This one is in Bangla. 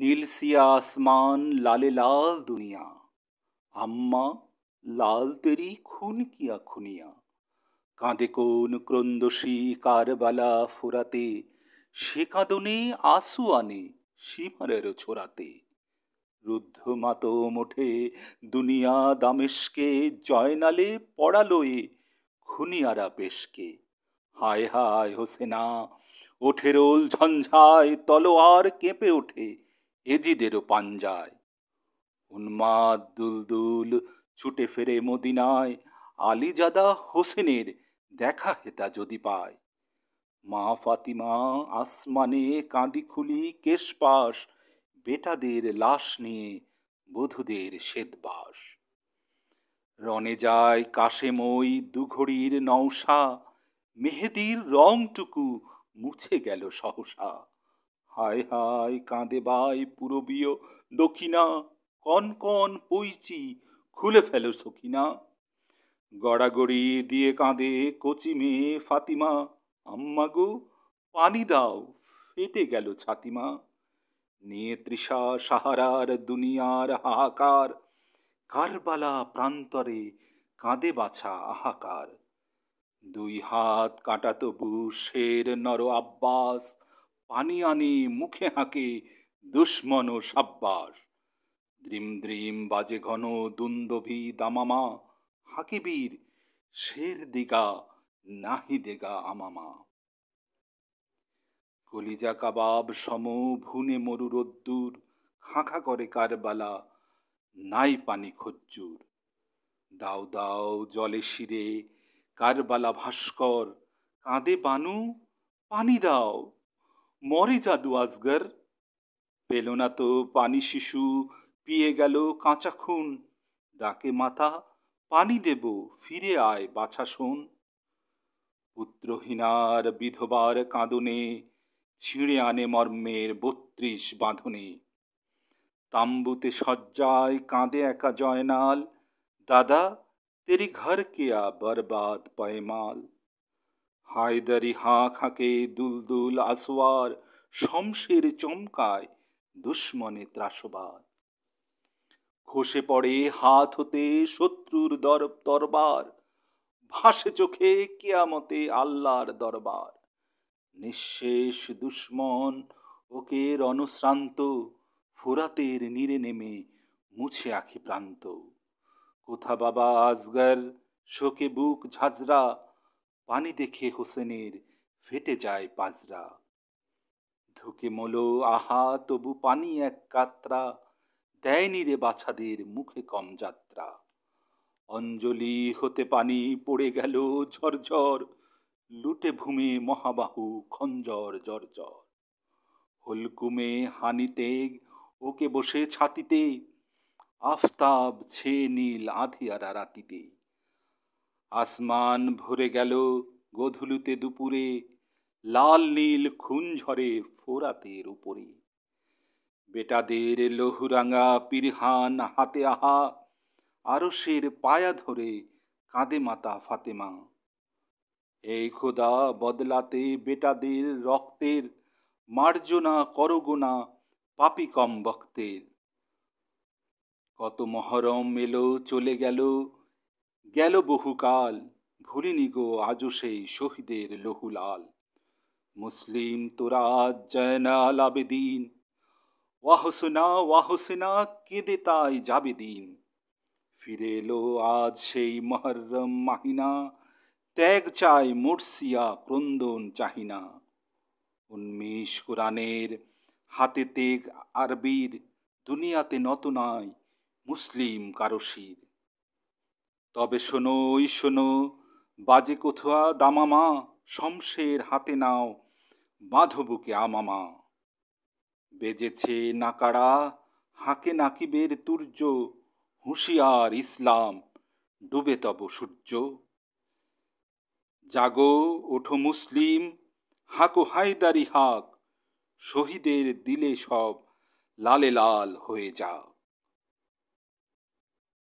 নীল সিয়া আসমান লালে লাল দুনিয়া আম্মা লাল তেরি খুন কিয়া খুনিয়া কাঁদে কোন ক্রন্দসী কারবালা ফোরাতে সে কাঁদনে আসু আনে সীমারেরও ছোড়াতে রুদ্ধ মাত মোঠে দুনিয়া দামেশকে জয়নালে পড়ালোয়ে খুনিয়ারা বেশকে হায় হায় হোসেনা ওঠে রোল ঝঞ্ঝায় তলোয়ার কেঁপে ওঠে এজিদেরও পাঞ্জায় উন্মাদ দুলদুল ছুটে ফেরে মদিনায় আলিজাদা হোসেনের দেখা হেতা যদি পায় মা ফাতিমা আসমানে কাঁদি খুলি কেশপাশ বেটাদের লাশ নিয়ে বধুদের শ্বেতবাস রনে যায় কাশেময় দুঘড়ির নৌসা মেহেদির রংটুকু মুছে গেল সহসা হায় হায় কাঁদে বাই পুরবীয় দক্ষিণা কন কন পৈচি খুলে ফেল সখিনা গড়াগড়ি দিয়ে কাঁদে কচি মেয়ে ফাতিমা আম্মা গো পানি দাও ফেটে গেল ছাতিমা নিয়ে তৃষা সাহারার দুনিয়ার হাহাকার কারবালা প্রান্তরে কাঁদে বাছা আহাকার দুই হাত কাটা তবু শের নর আব্বাস পানি আনি মুখে হাঁকে দুশ্মন সাব্বাস দ্রিম দ্রিম বাজে ঘন দুন্দভি দামামা হাকিবীর শের দিগা নাহি দেগা আমামা কলিজা কাবাব সম ভুনে মরু রোদ্দুর খাঁখা করে কারবালা নাই পানি খজ্জুর দাও দাও জলে শিরে কারবালা ভাস্কর কাঁদে বানু পানি দাও মরে জাদু আজগর পেল না তো পানি শিশু পিয়ে গেল কাঁচা খুন ডাকে মাথা পানি দেব ফিরে আয় বাছা শোন পুত্রহীনার বিধবার কাঁদনে ছিঁড়ে আনে মর্মের বত্রিশ বাঁধনে তাম্বুতে সজ্জায় কাঁদে একা জয়নাল দাদা তেরি ঘর কেয়া বরবাদ পয়মাল হায়দারি হাঁ খাঁকে দুলদুল আসোয়ার শমশের চমকায় দুশ্মনে ত্রাসবার খসে পড়ে হাত হতে শত্রুর দর দরবার ভাসে চোখে কেয়ামতে আল্লাহর দরবার নিঃশেষ দুশ্মন ওকে রণশ্রান্ত ফোরাতের নিরে নেমে মুছে আখি প্রান্ত কোথা বাবা আজগার শোকে বুক ঝাঁঝরা পানি দেখে হোসেনের ফেটে যায় পাজরা ধুকে মলো আহা তবু পানি এক কাত্রা দেয়নি রে বাছাদের মুখে কম যাত্রা অঞ্জলি হতে পানি পড়ে গেল ঝরঝর লুটে ভূমে মহাবাহু খঞ্জর জর্জর হলকুমে হানিতে ওকে বসে ছাতিতে আফতাব ছে নীল আধিয়ারা রাতিতে আসমান ভরে গেল গধুলুতে দুপুরে লাল নীল খুন ঝরে ফোরাতের উপরে বেটাদের লহুরাঙা পিরহান হাতে আহা আরসের পায়া ধরে কাঁদে মাতা ফাতেমা এই খোদা বদলাতে বেটাদের রক্তের মার্জনা করগোনা পাপি কম বক্তের কত মহরম এলো চলে গেল গেল বহুকাল ভুলিনি গো আজও সেই শহীদের লহুলাল মুসলিম তোরা জয়নাল আবেদিন ওয়াহসনা ওয়াহসেনা কেঁদে তাই যাবে দিন ফিরে এলো আজ সেই মহরম মাহিনা ত্যাগ চাই মুর্সিয়া ক্রন্দন চাহিনা উন্মেষ কোরআনের হাতে তেগ আরবির দুনিয়াতে নত নয় মুসলিম কারশির তবে শোনোই শোনো বাজে কোথুয়া দামামা শমশের হাতে নাও বাঁধবুকে আমামা বেজেছে নাকাড়া হাঁকে নাকিবের তুর্য হুঁশিয়ার ইসলাম ডুবে তব সূর্য জাগো ওঠো মুসলিম হাকো হায়দারি হাক শহীদের দিলে সব লালে লাল হয়ে যাক